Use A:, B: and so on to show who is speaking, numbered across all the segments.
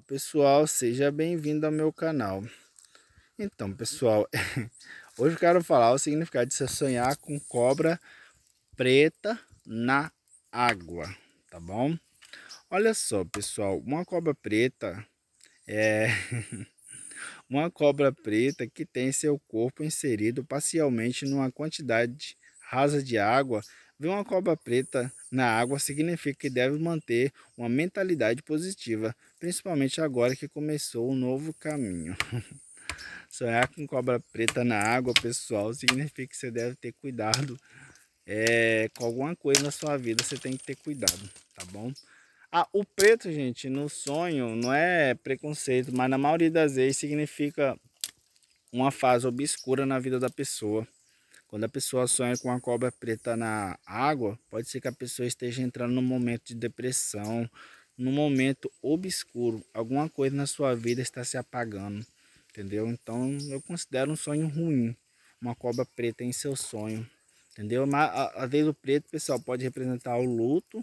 A: pessoal, seja bem-vindo ao meu canal. Então, pessoal, hoje eu quero falar o significado de se sonhar com cobra preta na água, tá bom? Olha só, pessoal, uma cobra preta é uma cobra preta que tem seu corpo inserido parcialmente numa quantidade rasa de água Ver uma cobra preta na água significa que deve manter uma mentalidade positiva, principalmente agora que começou um novo caminho. Sonhar com cobra preta na água, pessoal, significa que você deve ter cuidado é, com alguma coisa na sua vida. Você tem que ter cuidado, tá bom? Ah, o preto, gente, no sonho não é preconceito, mas na maioria das vezes significa uma fase obscura na vida da pessoa. Quando a pessoa sonha com uma cobra preta na água, pode ser que a pessoa esteja entrando num momento de depressão, num momento obscuro. Alguma coisa na sua vida está se apagando, entendeu? Então eu considero um sonho ruim, uma cobra preta em seu sonho, entendeu? Mas às vezes o preto, pessoal, pode representar o luto,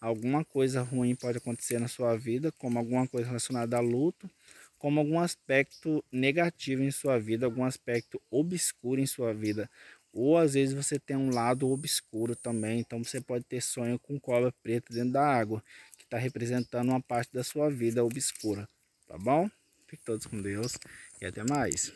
A: alguma coisa ruim pode acontecer na sua vida, como alguma coisa relacionada a luto, como algum aspecto negativo em sua vida, algum aspecto obscuro em sua vida. Ou às vezes você tem um lado obscuro também, então você pode ter sonho com cobra preta dentro da água, que está representando uma parte da sua vida obscura, tá bom? Fiquem todos com Deus e até mais.